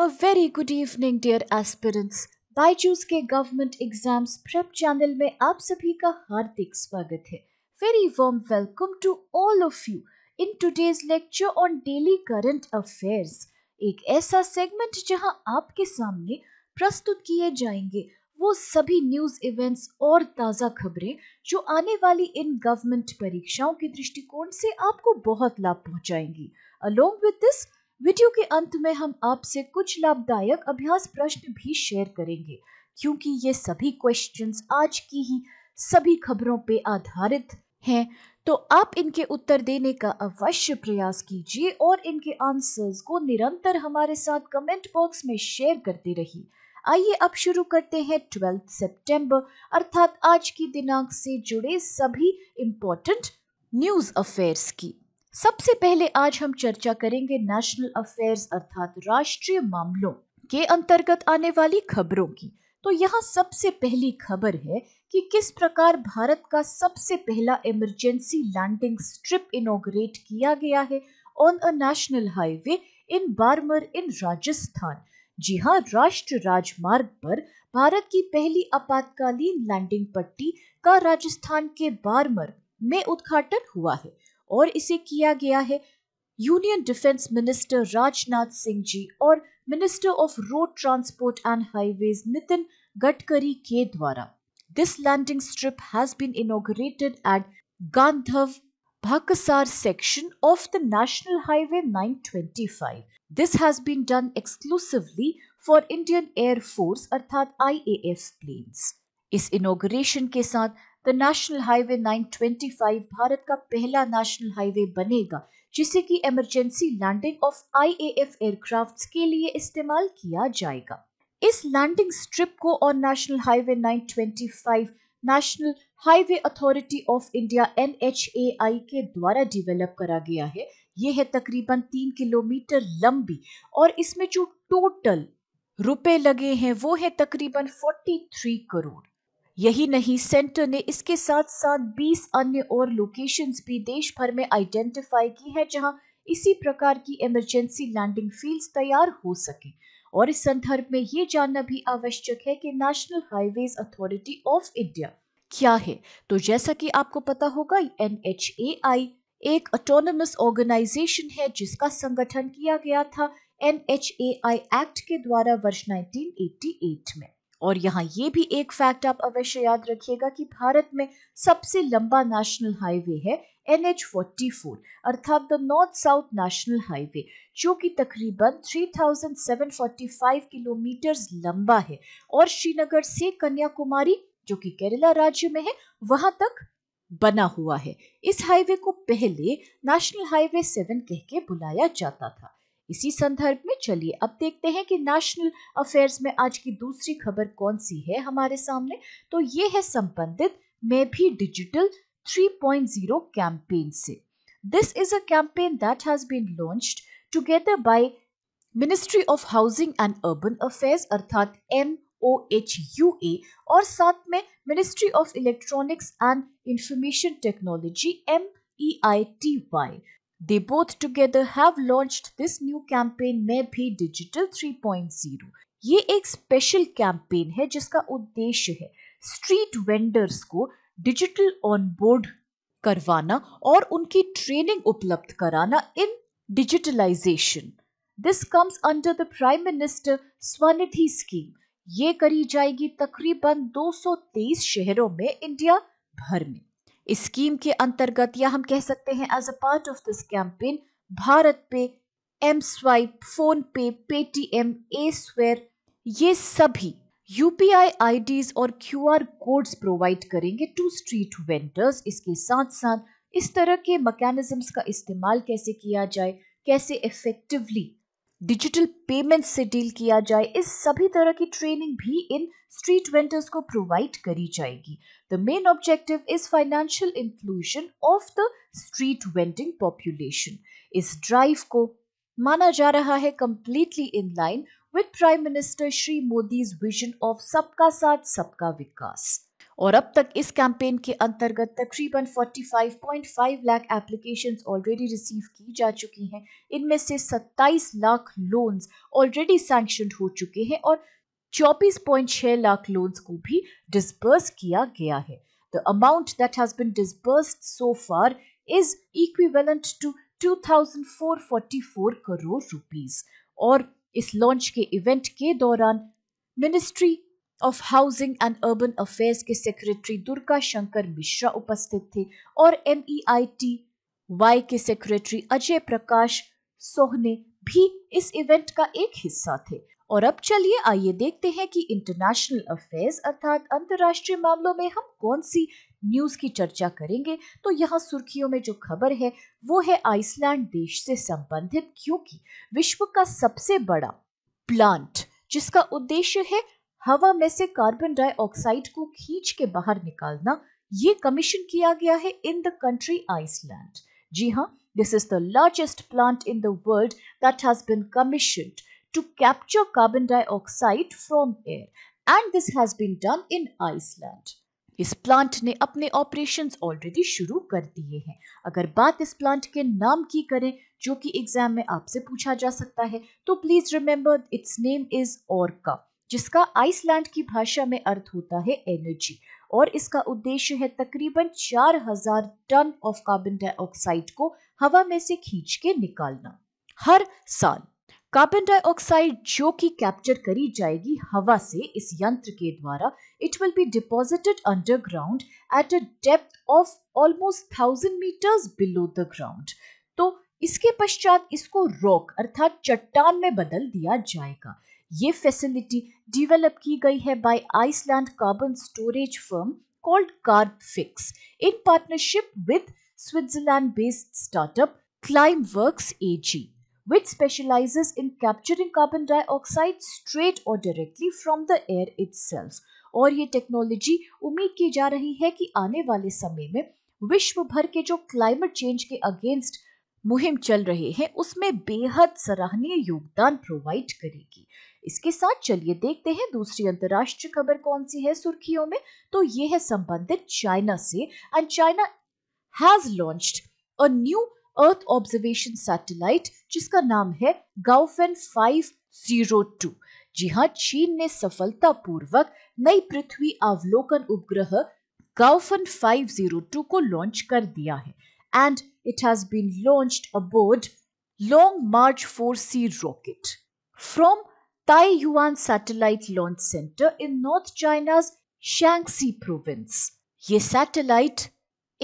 A very good evening dear aspirants. Byju's के government exams prep channel में आप सभी का हार्दिक स्वागत है Very warm welcome to all of you. In today's lecture on daily current affairs एक ऐसा सेगमेंट जहां आपके सामने प्रस्तुत किए जाएंगे वो सभी न्यूज इवेंट्स और ताज़ा खबरें जो आने वाली इन गवर्नमेंट परीक्षाओं के दृष्टिकोण से आपको बहुत लाभ पहुंचाएंगी अलोंग विद दिस वीडियो के अंत में हम आपसे कुछ लाभदायक अभ्यास प्रश्न भी शेयर करेंगे क्योंकि ये सभी क्वेश्चंस आज की ही सभी खबरों पे आधारित हैं तो आप इनके उत्तर देने का अवश्य प्रयास कीजिए और इनके आंसर्स को निरंतर हमारे साथ कमेंट बॉक्स में शेयर करते रहिए आइए अब शुरू करते हैं ट्वेल्थ सितंबर अर्थात आज की दिनांक से जुड़े सभी इम्पोर्टेंट न्यूज अफेयर्स की सबसे पहले आज हम चर्चा करेंगे नेशनल अफेयर्स अर्थात राष्ट्रीय मामलों के अंतर्गत आने वाली खबरों की तो यहाँ सबसे पहली खबर है कि किस प्रकार भारत का सबसे पहला इमरजेंसी लैंडिंग स्ट्रिप इनोग्रेट किया गया है on a national highway in Barmer in Rajasthan जी हाँ राष्ट्र राजमार्ग पर भारत की पहली आपातकालीन लैंडिंग पट्टी का राजस्थान के बारमर में उद्घाटन हुआ है और इसे किया गया है union defence minister Rajnath Singh ji और minister of road transport and highways Nitin Gadkari के द्वारा this landing strip has been inaugurated at Gandhav Bhakasar section of the national highway 925. This has been done exclusively for Indian Air Force अर्थात IAF planes. इस inauguration के साथ the national highway 925 Bharat का पहला national highway बनेगा जिसे की emergency landing of IAF aircrafts के लिए इस्तेमाल किया जाएगा इस लैंडिंग स्ट्रिप को और national highway 925 national highway authority of India N के द्वारा डेवलप करा गया है ये है तकरीबन तीन किलोमीटर लंबी और इसमें जो टोटल रुपए लगे हैं वो है तकरीबन 43 करोड़ यही नहीं सेंटर ने इसके साथ साथ 20 अन्य और लोकेशंस भी देश भर में आइडेंटिफाई की है जहां इसी प्रकार की इमरजेंसी लैंडिंग फील्ड्स तैयार हो सके और इस संदर्भ में ये जानना भी आवश्यक है कि national highways authority of India क्या है तो जैसा कि आपको पता होगा एन एक ऑटोनमस ऑर्गेनाइजेशन है जिसका संगठन किया गया था एन एक्ट के द्वारा वर्ष 1988 में और यहाँ ये भी एक फैक्ट आप अवश्य याद रखिएगा कि भारत में सबसे लंबा नेशनल हाईवे है एन एच फोर्टी फोर अर्थात the north south national highway जो कि तकरीबन three thousand seven forty five kilometre लंबा है और श्रीनगर से कन्याकुमारी जो कि केरला राज्य में है वहां तक बना हुआ है इस हाईवे को पहले नेशनल हाईवे सेवन कह के बुलाया जाता था इसी संदर्भ में चलिए अब देखते हैं कि नेशनल अफेयर्स में आज की दूसरी खबर कौन सी है हमारे सामने तो ये है संबंधित में भी डिजिटल 3.0 कैंपेन से this is a campaign that has been launched together by ministry of housing and urban affairs अर्थात M O H U A और साथ में ministry of electronics and information technology M E I T Y They both together have launched this new campaign मैं भी digital 3.0 ये एक special campaign है जिसका उद्देश्य है स्ट्रीट वेंडर्स को डिजिटल ऑनबोर्ड करवाना और उनकी ट्रेनिंग उपलब्ध कराना in digitalization this comes under the prime minister Svanidhi scheme ये करी जाएगी तकरीबन 223 शहरों में इंडिया भर में इस स्कीम के अंतर्गत या हम कह सकते हैं as a part of this campaign BharatPe Mswipe PhonePe Paytm ए स्वेर ये सभी यूपीआई आईडीज और क्यूआर कोड्स प्रोवाइड करेंगे टू स्ट्रीट वेंडर्स इसके साथ साथ इस तरह के मैकेनिज्म्स का इस्तेमाल कैसे किया जाए कैसे इफेक्टिवली डिजिटल पेमेंट से डील किया जाए इस सभी तरह की ट्रेनिंग भी इन स्ट्रीट वेंडर्स को प्रोवाइड करी जाएगी the main objective is financial inclusion of the street vending population इस ड्राइव को माना जा रहा है completely in line with prime minister Shri Modi's vision of सबका साथ सबका विकास और अब तक इस कैंपेन के अंतर्गत तकरीबन 45.5 लाख एप्लीकेशंस ऑलरेडी रिसीव की जा चुकी हैं इनमें से 27 लाख लोन्स ऑलरेडी सैंक्शन हो चुके हैं और 24.6 लाख लोन्स को भी डिसबर्स किया गया है the amount that has been disbursed so far is equivalent to 2444 crore rupees और इस लॉन्च के इवेंट के दौरान ministry of housing and urban affairs के सेक्रेटरी दुर्गा शंकर मिश्रा उपस्थित थे और M E I T Y के सेक्रेटरी अजय प्रकाश सोहने भी इस इवेंट का एक हिस्सा थे और अब चलिए आइए देखते हैं कि इंटरनेशनल अफेयर्स अर्थात अंतर्राष्ट्रीय मामलों में हम कौन सी न्यूज की चर्चा करेंगे तो यहाँ सुर्खियों में जो खबर है वो है आइसलैंड देश से संबंधित क्योंकि विश्व का सबसे बड़ा प्लांट जिसका उद्देश्य है हवा में से कार्बन डाइऑक्साइड को खींच के बाहर निकालना ये कमीशन किया गया है इन द कंट्री आइसलैंड जी हाँ this is the largest plant in the world that has been commission to capture carbon dioxide from air and this has been done in Iceland इस प्लांट ने अपने operations already शुरू कर दिए हैं अगर बात इस प्लांट के नाम की करें जो कि एग्जाम में आपसे पूछा जा सकता है तो please remember its name is Orca जिसका आइसलैंड की भाषा में अर्थ होता है एनर्जी और इसका उद्देश्य है तकरीबन 4000 टन ऑफ कार्बन डाइऑक्साइड को हवा में से खींच के निकालना हर साल कार्बन डाइऑक्साइड जो कि कैप्चर करी जाएगी हवा से इस यंत्र के द्वारा it will be deposited underground at a depth of almost thousand metres below the ground तो इसके पश्चात इसको रॉक अर्थात चट्टान में बदल दिया जाएगा ये फैसिलिटी डिवेलप की गई है by Iceland carbon storage firm called fix in partnership with Switzerland based startup Climeworks AG, which specialize in capturing carbon dioxide straight और directly from the air it और ये टेक्नोलॉजी उम्मीद की जा रही है कि आने वाले समय में विश्व भर के जो क्लाइमेट चेंज के अगेंस्ट मुहिम चल रहे हैं उसमें बेहद सराहनीय योगदान प्रोवाइड करेगी इसके साथ चलिए देखते हैं दूसरी अंतर्राष्ट्रीय खबर कौन सी है सुर्खियों में तो ये है संबंधित चाइना से and China has launched a new earth observation satellite जिसका नाम है गाउफेन फाइव जीरो टू जी हाँ चीन ने सफलतापूर्वक नई पृथ्वी अवलोकन उपग्रह गाउफन 502 को लॉन्च कर दिया है and it has been launched aboard Long March 4 C rocket from Taiyuan Satellite Launch Center in North China's Shaanxi province ये सैटेलाइट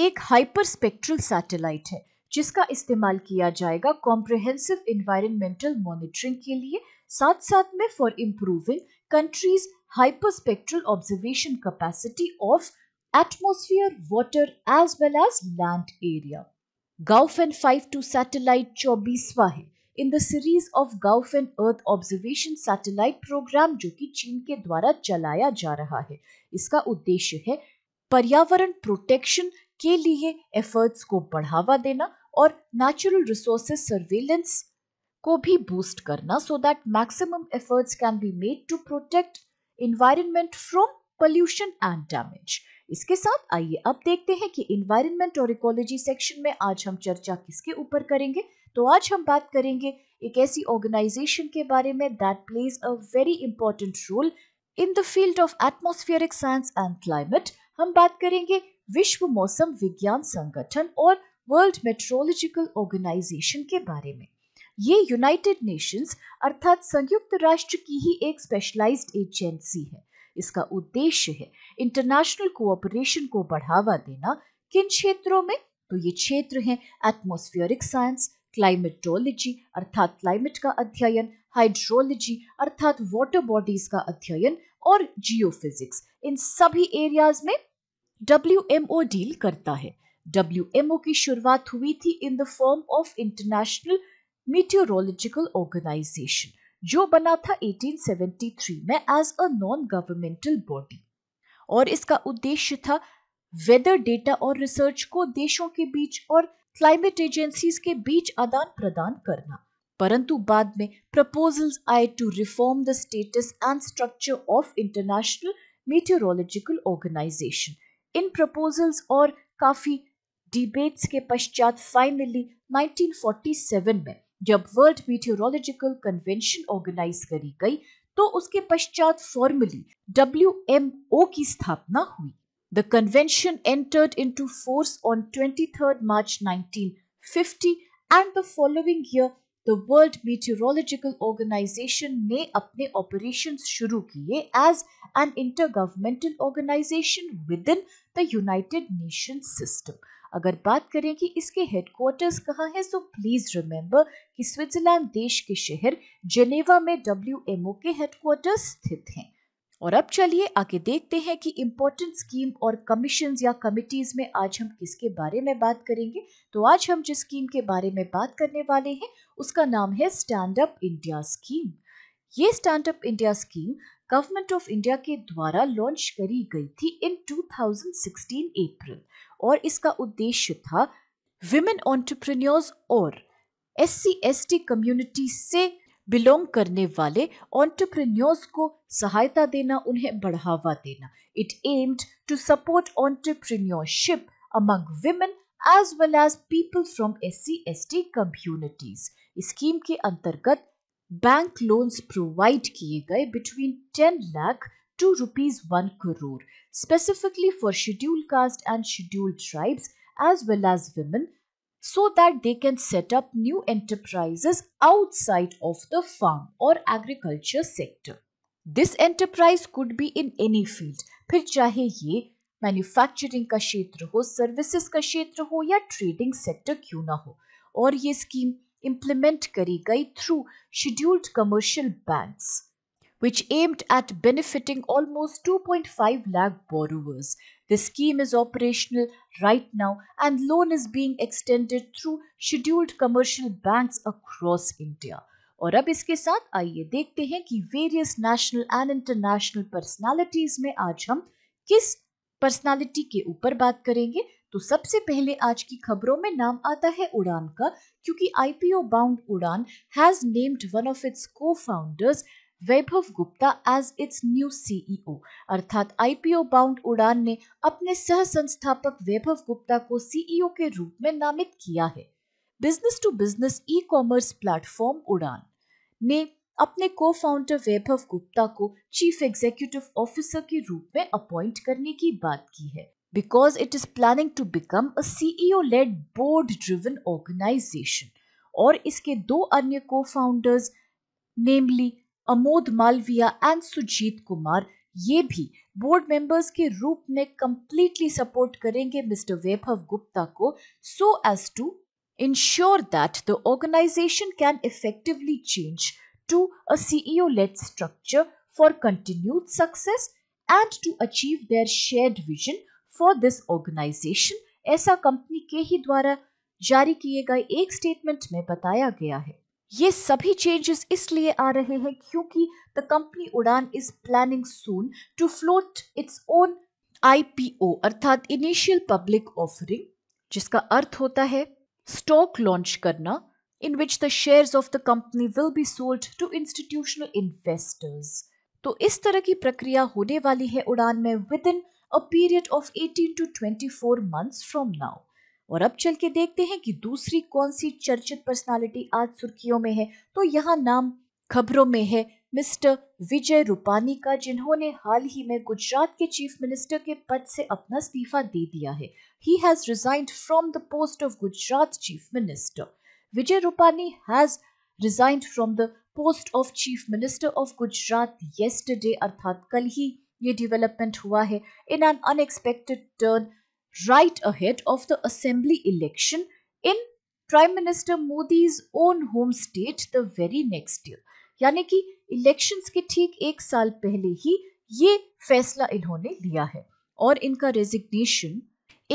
एक हाइपर स्पेक्ट्रल सैटेलाइट है जिसका इस्तेमाल किया जाएगा कॉम्प्रिहेंसिव इन्वायरमेंटल मॉनिटरिंग के लिए साथ साथ में for improving countries hyperspectral observation capacity of atmosphere water as well as land area Gaofen five two satellite चौबीसवा है in the series of and earth observation satellite programme जो कि चीन के द्वारा चलाया जा रहा है इसका उद्देश्य है पर्यावरण प्रोटेक्शन के लिए एफर्ट्स को बढ़ावा देना और नेचुरल रिसोर्सेज सर्वेलेंस को भी बूस्ट करना so that maximum efforts can be made to protect environment from pollution and damage इसके साथ आइए अब देखते हैं कि इन्वायरमेंट और इकोलॉजी सेक्शन में आज हम चर्चा किसके ऊपर करेंगे तो आज हम बात करेंगे एक ऐसी ऑर्गेनाइजेशन के बारे में that plays a very important role in the field of atmospheric science and climate हम बात करेंगे विश्व मौसम विज्ञान संगठन और वर्ल्ड मेट्रोलॉजिकल ऑर्गेनाइजेशन के बारे में ये यूनाइटेड नेशंस अर्थात संयुक्त राष्ट्र की ही एक स्पेशलाइज्ड एजेंसी है इसका उद्देश्य है इंटरनेशनल कोऑपरेशन को बढ़ावा देना किन क्षेत्रों में तो ये क्षेत्र हैं एटमॉस्फेरिक साइंस क्लाइमेटोलॉजी अर्थात क्लाइमेट का अध्ययन हाइड्रोलॉजी अर्थात वाटर बॉडीज का अध्ययन और जियोफिजिक्स इन सभी एरियाज में डब्ल्यू डील करता है डब्ल्यू की शुरुआत हुई थी in the form of international meteorological organisation जो बना था 1873 में as a non governmental body और इसका उद्देश्य था वेदर डेटा और रिसर्च को देशों के बीच और क्लाइमेट एजेंसीज के बीच आदान प्रदान करना परंतु बाद में प्रपोजल्स आए to reform the status and structure of international meteorological organisation इन प्रपोजल्स और काफी डिबेट्स के पश्चात फाइनली 1947 में जब वर्ल्ड मीटरोलॉजिकल कन्वेंशन ऑर्गेनाइज करी गई तो उसके पश्चात फॉर्मली डब्ल्यू की स्थापना हुई The convention entered into force on 23 March 1950 and the following year the World Meteorological Organization ne apne operations shuru kiye as an intergovernmental organization within the United Nations system. अगर बात करें कि इसके headquarters कहाँ हैं, तो प्लीज रिमेम्बर कि Switzerland देश के शहर जेनेवा में WMO के हेडक्वार्टर्स स्थित हैं। और अब चलिए आगे देखते हैं कि इम्पोर्टेंट स्कीम और कमीशन या कमिटीज में आज हम किसके बारे में बात करेंगे तो आज हम जिस स्कीम के बारे में बात करने वाले हैं उसका नाम है स्टैंड अप इंडिया स्कीम ये stand up India scheme government of India के द्वारा लॉन्च करी गई थी इन 2016 अप्रैल और इसका उद्देश्य था विमेन ऑन्टरप्रन्योर्स और एस सी कम्युनिटी से बिलोंग करने वाले ऑन्टरप्रन्योर्स को सहायता देना उन्हें बढ़ावा देना it aimed to support entrepreneurship among women as well as people from S C S T communities scheme के अंतर्गत बैंक लोन्स प्रोवाइड किए गए between ten lakh to rupees one crore specifically for scheduled caste and scheduled tribes as well as women so that they can set up new enterprises outside of the farm or agriculture sector. This enterprise could be in any field, phir chahe ye manufacturing ka kshetra ho, services ka kshetra ho ya trading sector kyun na ho. Aur ye scheme implement kari gai through scheduled commercial banks which aimed at benefiting almost 2.5 lakh borrowers The scheme is operational right now and loan is being extended through scheduled commercial banks across India. और अब इसके साथ आइए देखते हैं कि various national and international personalities में आज हम किस पर्सनालिटी के ऊपर बात करेंगे तो सबसे पहले आज की खबरों में नाम आता है उड़ान का क्योंकि IPO bound Udaan has named one of its co founders Vaibhav Gupta as its new CEO अर्थात आईपीओ बाउंड उड़ान ने अपने सह संस्थापक वैभव गुप्ता को सीईओ e के रूप में नामित किया है business to business e commerce platform Udaan ने अपने को फाउंडर वैभव गुप्ता को चीफ एग्जीक्यूटिव ऑफिसर के रूप में अपॉइंट करने की बात की है because it is planning to become a CEO led board driven organisation और इसके दो अन्य co founders namely Amod Malviya and Sujeet Kumar ये भी बोर्ड मेंबर्स के रूप में कंप्लीटली सपोर्ट करेंगे मिस्टर वैभव गुप्ता को so as to ensure that the organisation can effectively change to a CEO led structure for continued success and to achieve their shared vision for this organisation ऐसा company के ही द्वारा जारी किए गए एक स्टेटमेंट में बताया गया है ये सभी चेंजेस इसलिए आ रहे हैं क्योंकि the company Udaan is planning soon to float its own IPO अर्थात इनिशियल पब्लिक ऑफरिंग जिसका अर्थ होता है स्टॉक लॉन्च करना in which the shares of the company will be sold to institutional investors तो इस तरह की प्रक्रिया होने वाली है उड़ान में within a period of 18 to 24 months from now और अब चल के देखते हैं कि दूसरी कौन सी चर्चित पर्सनालिटी आज सुर्खियों में है तो यहाँ नाम खबरों में है मिस्टर विजय रूपानी का जिन्होंने हाल ही में गुजरात के चीफ मिनिस्टर के पद से अपना इस्तीफा दे दिया है he has resigned from the post of Gujarat chief minister Vijay Rupani has resigned from the post of chief minister of Gujarat yesterday अर्थात कल ही ये डेवलपमेंट हुआ है in an unexpected turn right ahead of the assembly election in prime minister Modi's own home state the very next year यानी कि elections के ठीक एक साल पहले ही ये फैसला इन्होंने लिया है और इनका रेजिग्नेशन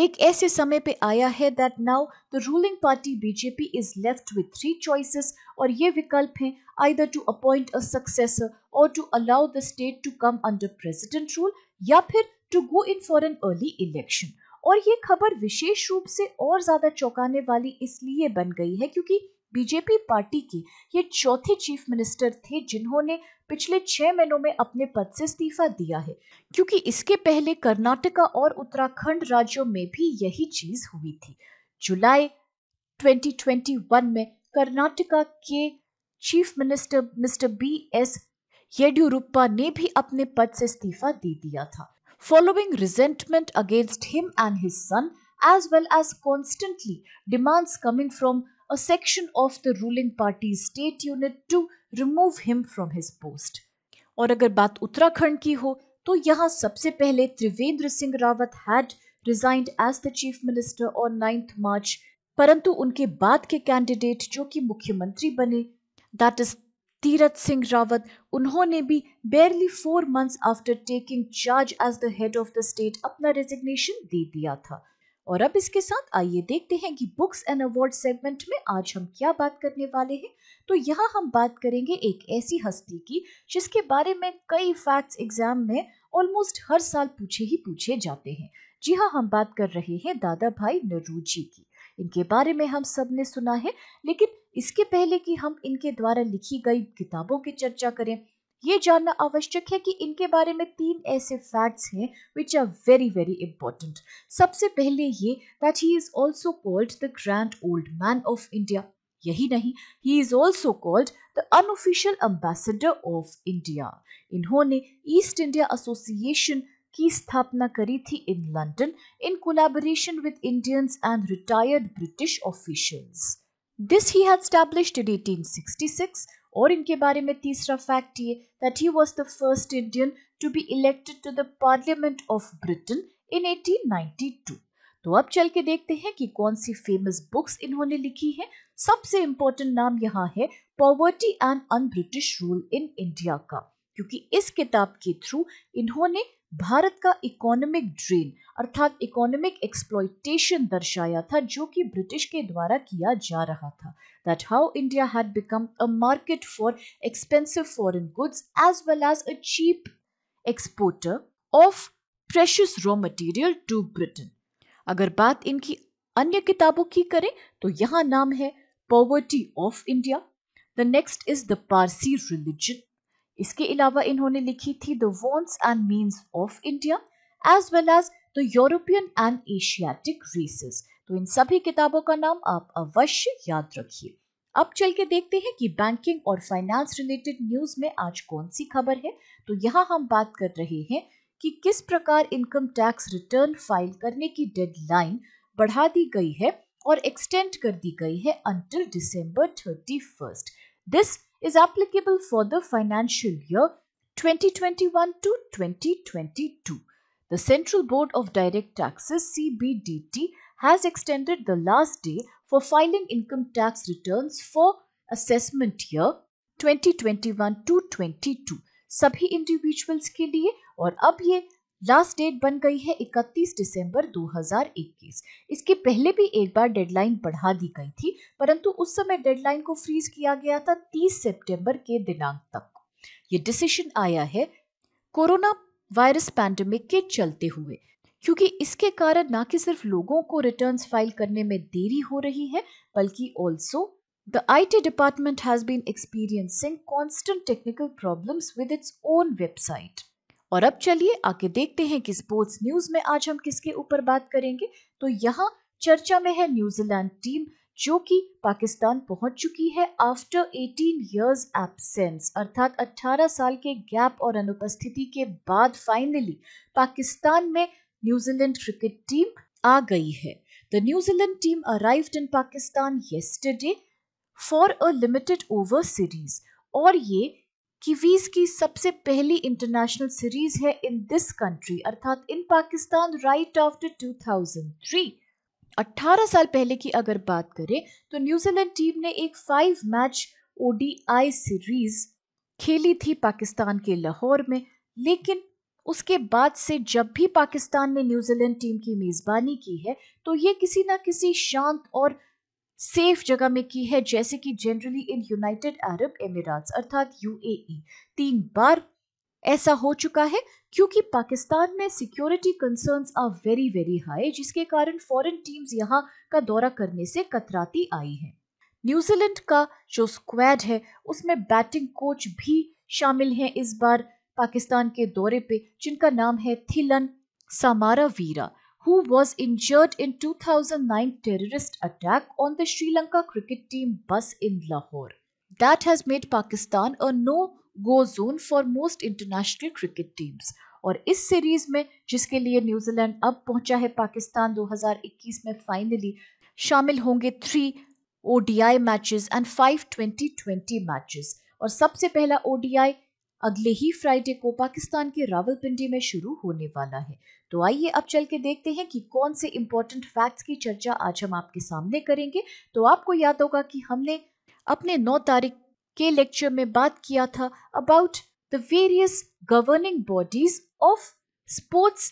एक ऐसे समय पे आया है that now the ruling party BJP is left with three choices और ये विकल्प हैं either to appoint a successor और to allow the state to come under president rule या फिर to go in for an early election और ये खबर विशेष रूप से और ज़्यादा चौंकाने वाली इसलिए बन गई है क्योंकि बीजेपी पार्टी की ये चौथे चीफ मिनिस्टर थे जिन्होंने पिछले छह महीनों में अपने पद से इस्तीफा दिया है क्योंकि इसके पहले कर्नाटका और उत्तराखंड राज्यों में भी यही चीज हुई थी जुलाई 2021 में कर्नाटका के chief minister mister B S Yediyurappa ने भी अपने पद से इस्तीफा दे दिया था following resentment against him and his son, as well as constantly demands coming from a section of the ruling party's state unit to remove him from his post. aur agar baat uttarakhand ki ho to yahan sabse pehle trivendra singh rawat had resigned as the chief minister on 9th march परंतु उनके बाद के candidate जो कि मुख्यमंत्री बने that is Tirath Singh Rawat उन्होंने भी barely four months after taking charge as the head of the state अपना रेजिग्नेशन दे दिया था और अब इसके साथ आइए देखते हैं कि बुक्स एंड अवार्ड सेगमेंट में आज हम क्या बात करने वाले हैं तो यहाँ हम बात करेंगे एक ऐसी हस्ती की जिसके बारे में कई फैक्ट्स एग्जाम में ऑलमोस्ट हर साल पूछे ही पूछे जाते हैं जी हाँ हम बात कर रहे हैं दादा भाई नरू जी की इनके बारे में हम सब ने सुना है लेकिन इसके पहले कि हम इनके द्वारा लिखी गई किताबों की चर्चा करें ये जानना आवश्यक है कि इनके बारे में तीन ऐसे फैक्ट्स हैं which are very very important सबसे पहले ये that he is also called the grand old man of India यही नहीं he is also called the unofficial ambassador of India इन्होंने ईस्ट इंडिया एसोसिएशन की स्थापना करी थी in London in collaboration with Indians and retired British officials this he had established in 1866 और इनके बारे में तीसरा फैक्ट ये that he was the first Indian to be elected to the parliament of Britain in 1892 तो अब चल के देखते हैं कि कौन सी फेमस बुक्स इन्होंने लिखी हैं सबसे इंपॉर्टेंट नाम यहां है poverty and un British rule in India का क्योंकि इस किताब के थ्रू इन्होंने भारत का इकोनॉमिक ड्रेन अर्थात इकोनॉमिक एक्सप्लोइटेशन दर्शाया था जो कि ब्रिटिश के द्वारा किया जा रहा था that how India had become a market for expensive foreign goods as well as a cheap exporter of precious raw material to Britain अगर बात इनकी अन्य किताबों की करें तो यहाँ नाम है poverty of India the next is the Parsi religion इसके अलावा इन्होंने लिखी थी the wants and means of India as well as the European and Asiatic races तो इन सभी किताबों का नाम आप अवश्य याद रखिए अब चल के देखते हैं कि बैंकिंग और फाइनेंस रिलेटेड न्यूज में आज कौन सी खबर है तो यहाँ हम बात कर रहे हैं कि किस प्रकार इनकम टैक्स रिटर्न फाइल करने की डेडलाइन बढ़ा दी गई है और एक्सटेंड कर दी गई है until December thirty first this is applicable for the financial year 2021 to 2022. The Central Board of Direct Taxes CBDT has extended the last day for filing income tax returns for assessment year 2021 to 22 सभी individuals के लिए और अब ये last date बन गई है 31 दिसंबर 2021 इसके पहले भी एक बार डेडलाइन बढ़ा दी गई थी परंतु उस समय डेडलाइन को फ्रीज किया गया था 30 सितंबर के दिनांक तक ये डिसीजन आया है कोरोना वायरस पैंडमिक के चलते हुए क्योंकि इसके कारण ना कि सिर्फ लोगों को रिटर्न्स फाइल करने में देरी हो रही है बल्कि also The IT department has been experiencing constant technical problems with its own website. और अब चलिए आगे देखते हैं कि स्पोर्ट्स न्यूज में आज हम किसके ऊपर बात करेंगे तो यहाँ चर्चा में है न्यूजीलैंड टीम जो कि पाकिस्तान पहुंच चुकी है आफ्टर 18 इयर्स एब्सेंस अर्थात 18 साल के गैप और अनुपस्थिति के बाद फाइनली पाकिस्तान में न्यूजीलैंड क्रिकेट टीम आ गई है the New Zealand team arrived in Pakistan yesterday for a limited over series और ये कीवीज की सबसे पहली इंटरनेशनल सीरीज है इन दिस कंट्री अर्थात इन पाकिस्तान राइट आफ्टर 2003 18 साल पहले की अगर बात करें तो न्यूजीलैंड टीम ने एक फाइव मैच ओडीआई सीरीज खेली थी पाकिस्तान के लाहौर में लेकिन उसके बाद से जब भी पाकिस्तान ने न्यूजीलैंड टीम की मेज़बानी की है तो ये किसी ना किसी शांत और सेफ जगह में की है जैसे कि जनरली इन यूनाइटेड अरब एमिराट्स अर्थात यूएई e। तीन बार ऐसा हो चुका है क्योंकि पाकिस्तान में security concerns are very very high जिसके कारण फॉरेन टीम्स यहाँ का दौरा करने से कतराती आई हैं न्यूजीलैंड का जो स्क्वाड है उसमें बैटिंग कोच भी शामिल हैं इस बार पाकिस्तान के दौरे पे जिनका नाम है थिलन सामारा वीरा who was injured in 2009 terrorist attack on the Sri Lanka cricket team bus in Lahore. That has made Pakistan a no-go zone for most international cricket teams. और इस सीरीज में जिसके लिए न्यूजीलैंड अब पहुंचा है पाकिस्तान 2021 में फाइनली शामिल होंगे three ODI matches and five twenty twenty matches और सबसे पहला ओडीआई अगले ही फ्राइडे को पाकिस्तान के रावलपिंडी में शुरू होने वाला है तो आइए अब चल के देखते हैं कि कौन से इंपॉर्टेंट फैक्ट्स की चर्चा आज हम आपके सामने करेंगे तो आपको याद होगा कि हमने अपने नौ तारीख के लेक्चर में बात किया था about the various governing bodies of sports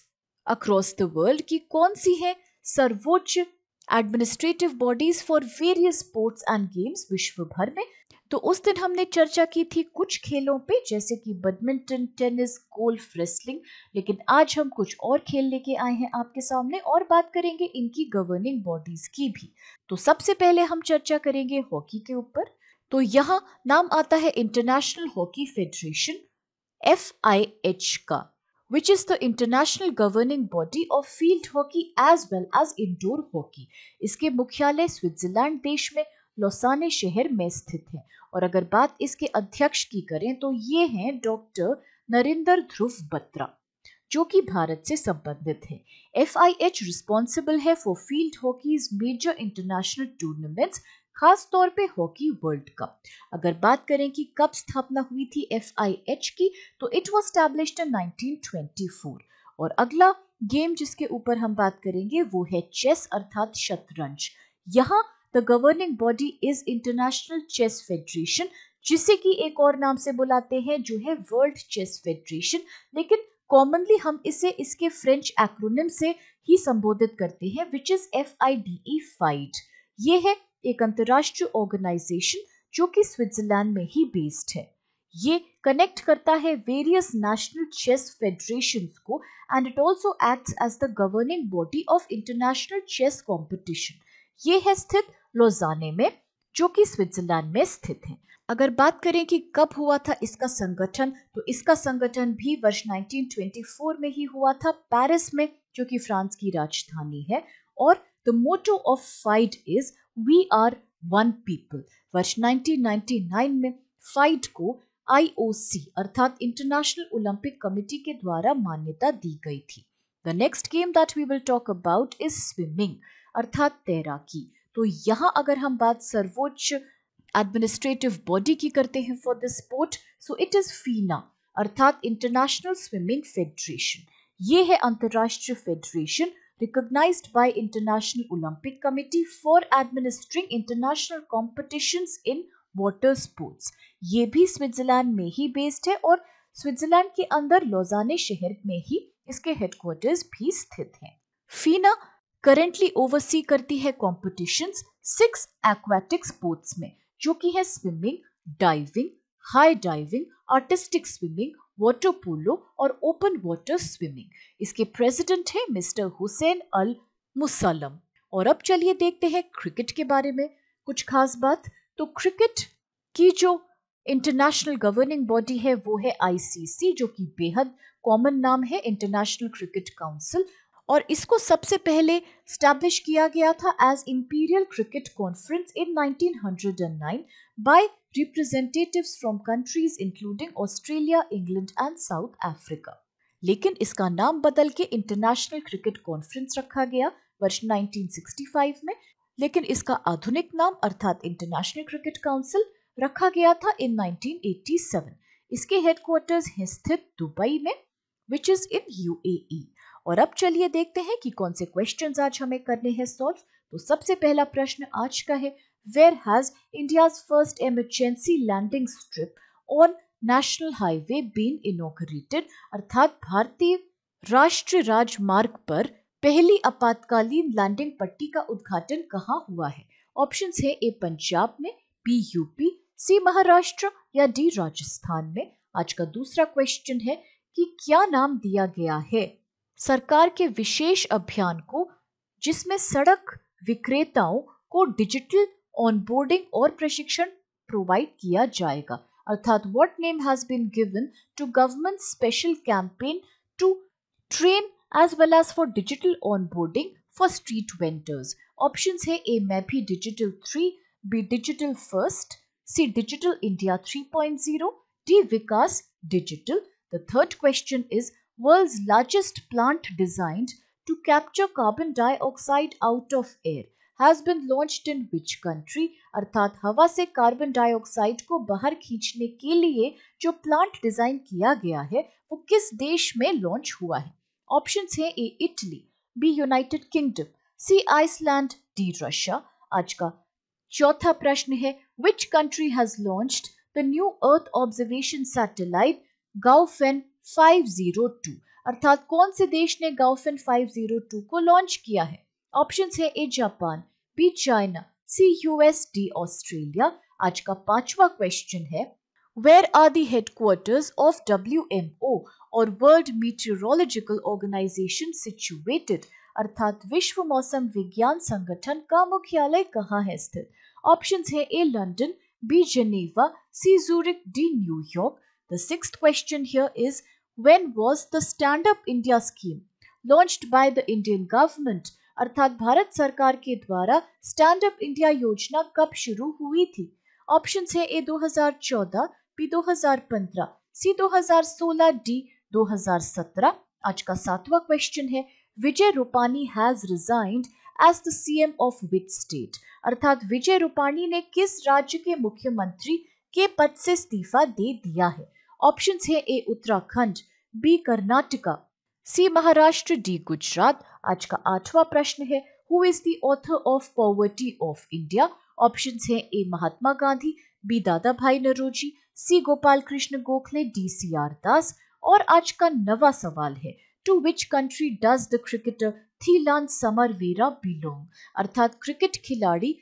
across the world की कौन सी है सर्वोच्च administrative bodies for various sports and games विश्व भर में तो उस दिन हमने चर्चा की थी कुछ खेलों पे जैसे कि बैडमिंटन टेनिस गोल्फ रेसलिंग लेकिन आज हम कुछ और खेल लेके आए हैं आपके सामने और बात करेंगे इनकी गवर्निंग बॉडीज की भी तो सबसे पहले हम चर्चा करेंगे हॉकी के ऊपर तो यहाँ नाम आता है International Hockey Federation F I H का which is the international governing body of field hockey as well as indoor hockey इसके मुख्यालय स्विट्जरलैंड देश में लोसाने शहर में स्थित है और अगर बात इसके अध्यक्ष की करें तो ये हैं डॉक्टर नरेंद्र ध्रुव बत्रा जो कि भारत से संबंधित हैं एफ आई एच रिस्पॉन्सिबल है for field hockey's major international tournaments खास तौर पे हॉकी वर्ल्ड कप अगर बात करें कि कब स्थापना हुई थी एफ आई एच की तो इट वॉज स्टैब्लिश्ड इन 1924 और अगला गेम जिसके ऊपर हम बात करेंगे वो है चेस अर्थात शतरंज यहाँ the governing body is International Chess Federation जिसे कि एक और नाम से बुलाते हैं जो है वर्ल्ड चेस फेडरेशन लेकिन कॉमनली हम इसे इसके फ्रेंच एक्रोनिम से ही संबोधित करते हैं which is F I D E FIDE ये है एक अंतर्राष्ट्रीय ऑर्गेनाइजेशन जो कि स्विट्जरलैंड में ही बेस्ड है ये कनेक्ट करता है वेरियस नेशनल चेस फेडरेशन को and it also act as the governing body of international chess competition ये है स्थित लोजाने में जो कि स्विट्जरलैंड में स्थित है अगर बात करें कि कब हुआ था इसका संगठन तो इसका संगठन भी वर्ष 1924 में ही हुआ था पेरिस में जो कि फ्रांस की राजधानी है और the motto of FIDE is we are one people वर्ष 1999 में फाइड को आईओसी अर्थात इंटरनेशनल ओलंपिक कमिटी के द्वारा मान्यता दी गई थी the next game that we will talk about is swimming अर्थात तैराकी तो यहाँ अगर हम बात सर्वोच्च एडमिनिस्ट्रेटिव बॉडी की करते हैं for this sport so it is FINA अर्थात इंटरनेशनल स्विमिंग फेडरेशन ये है अंतर्राष्ट्रीय federation recognise by international Olympic Committee for administering international competition in water sports ये भी स्विट्जरलैंड में ही बेस्ड है और स्विट्जरलैंड के अंदर लोजाने शहर में ही इसके हेडक्वार्टर्स भी स्थित हैं फीना करेंटली ओवरसी करती है कॉम्पिटिशन सिक्स एक्वेटिक स्पोर्ट्स में जो कि है swimming diving high diving artistic swimming water polo और ओपन वाटर स्विमिंग इसके प्रेसिडेंट है मिस्टर हुसैन अल मुसलम और अब चलिए देखते हैं क्रिकेट के बारे में कुछ खास बात तो क्रिकेट की जो इंटरनेशनल गवर्निंग बॉडी है वो है आईसीसी जो कि बेहद कॉमन नाम है इंटरनेशनल क्रिकेट काउंसिल और इसको सबसे पहले स्टैब्लिश किया गया था as Imperial Cricket Conference in 1909 by representatives from countries including Australia England and South Africa लेकिन इसका नाम बदल के इंटरनेशनल क्रिकेट कॉन्फ्रेंस रखा गया वर्ष 1965 में लेकिन इसका आधुनिक नाम अर्थात इंटरनेशनल क्रिकेट काउंसिल रखा गया था इन 1987 इसके हेडक्वार्टर्स हैं स्थित दुबई में विच इज इन यूएई और अब चलिए देखते हैं कि कौन से क्वेश्चंस आज हमें करने हैं सॉल्व तो सबसे पहला प्रश्न आज का है where has India first emergency landing strip on national highway been inaugurated अर्थात भारतीय राष्ट्रीय राजमार्ग पर पहली आपातकालीन लैंडिंग पट्टी का उद्घाटन कहाँ हुआ है ऑप्शंस है ए पंजाब में बी यूपी सी महाराष्ट्र या डी राजस्थान में आज का दूसरा क्वेश्चन है कि क्या नाम दिया गया है सरकार के विशेष अभियान को जिसमें सड़क विक्रेताओं को डिजिटल ऑनबोर्डिंग और प्रशिक्षण प्रोवाइड किया जाएगा अर्थात what name has been given to government special campaign to train as well as for digital onboarding for street vendors option है ए मै भी digital three B digital first C digital India three point zero D Vikas digital the third question is world's largest plant designed to capture carbon dioxide out of air has been launched in which country अर्थात हवा से carbon dioxide को बाहर खींचने के लिए जो plant design किया गया है वो किस देश में लॉन्च हुआ है ऑप्शन है A Italy B United Kingdom C Iceland D Russia आज का चौथा प्रश्न है which country has launched the new earth observation satellite Gaofen 502 अर्थात कौन से देश ने गाउफिन 502 को लॉन्च किया है ऑप्शन है A Japan B China C US D Australia आज का पांचवा क्वेश्चन है where are the headquarters of W M O और वर्ल्ड मीटरोलॉजिकल ऑर्गेनाइजेशन सिचुएटेड अर्थात विश्व मौसम विज्ञान संगठन का मुख्यालय कहाँ है स्थित ऑप्शन है A London B Geneva C Zurich D न्यूयॉर्क The sixth question here is when was the stand up india scheme launched by the indian government अर्थात भारत सरकार के द्वारा स्टैंड अप इंडिया योजना कब शुरू हुई थी ऑप्शन है ए 2014, बी 2015, सी 2016, डी 2017. आज का सातवां क्वेश्चन है Vijay Rupani has resigned as the CM of which state अर्थात विजय रूपानी ने किस राज्य के मुख्यमंत्री के पद से इस्तीफा दे दिया है ऑप्शन है A Uttarakhand B Karnataka C Maharashtra D Gujarat आज का आठवां प्रश्न है who is the author of poverty of India option है A Mahatma Gandhi B Dadabhai Naoroji C Gopal Krishna Gokhale D C R Das और आज का नवा सवाल है to which country does the cricketer Thilan Samaraweera belong अर्थात क्रिकेट खिलाड़ी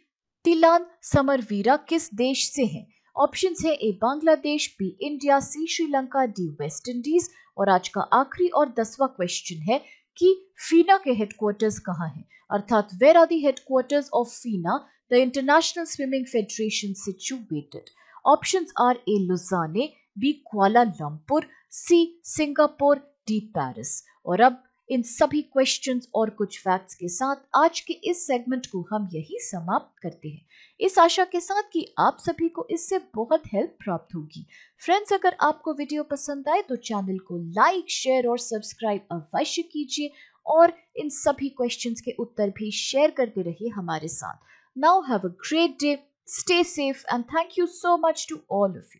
तिलान समरवीरा किस देश से हैं ऑप्शन है A Bangladesh B India C Sri Lanka D West Indies और आज का आखिरी और दसवा क्वेश्चन है कि फीना के हेडक्वार्टर्स कहाँ हैं अर्थात where are the headquarters of FINA the international swimming federation situated option are A Lausanne B Lumpur C Singapore D Paris और अब इन सभी क्वेश्चंस और कुछ फैक्ट्स के साथ आज के इस सेगमेंट को हम यही समाप्त करते हैं इस आशा के साथ कि आप सभी को इससे बहुत हेल्प प्राप्त होगी फ्रेंड्स अगर आपको वीडियो पसंद आए तो चैनल को लाइक शेयर और सब्सक्राइब अवश्य कीजिए और इन सभी क्वेश्चंस के उत्तर भी शेयर करते रहिए हमारे साथ now have a great day stay safe and thank you so much to all of you